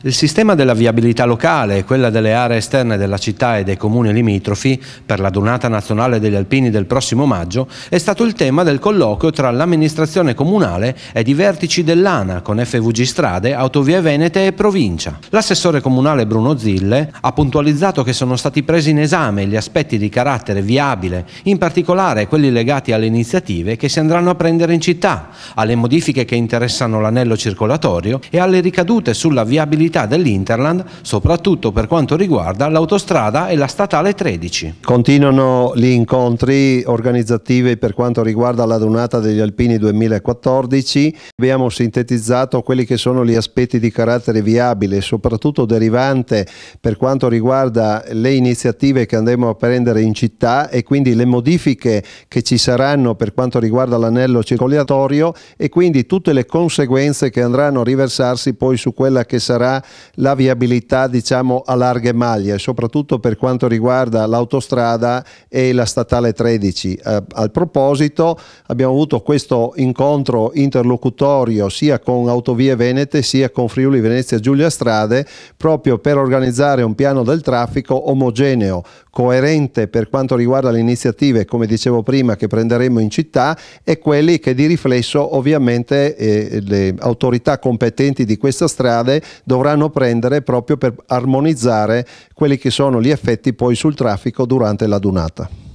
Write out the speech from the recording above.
Il sistema della viabilità locale e quella delle aree esterne della città e dei comuni limitrofi per la donata nazionale degli alpini del prossimo maggio è stato il tema del colloquio tra l'amministrazione comunale ed i vertici dell'ANA con FVG Strade, Autovie Venete e Provincia. L'assessore comunale Bruno Zille ha puntualizzato che sono stati presi in esame gli aspetti di carattere viabile, in particolare quelli legati alle iniziative che si andranno a prendere in città, alle modifiche che interessano l'anello circolatorio e alle ricadute sulla viabilità viabilità dell'Interland, soprattutto per quanto riguarda l'autostrada e la statale 13. Continuano gli incontri organizzativi per quanto riguarda la donata degli Alpini 2014. Abbiamo sintetizzato quelli che sono gli aspetti di carattere viabile, soprattutto derivante per quanto riguarda le iniziative che andremo a prendere in città e quindi le modifiche che ci saranno per quanto riguarda l'anello circolatorio e quindi tutte le conseguenze che andranno a riversarsi poi su quella che sarà la viabilità diciamo a larghe maglie, soprattutto per quanto riguarda l'autostrada e la statale 13. Eh, al proposito abbiamo avuto questo incontro interlocutorio sia con Autovie Venete sia con Friuli Venezia Giulia Strade proprio per organizzare un piano del traffico omogeneo, coerente per quanto riguarda le iniziative, come dicevo prima, che prenderemo in città e quelli che di riflesso ovviamente eh, le autorità competenti di questa strada dovranno dovranno prendere proprio per armonizzare quelli che sono gli effetti poi sul traffico durante la l'adunata.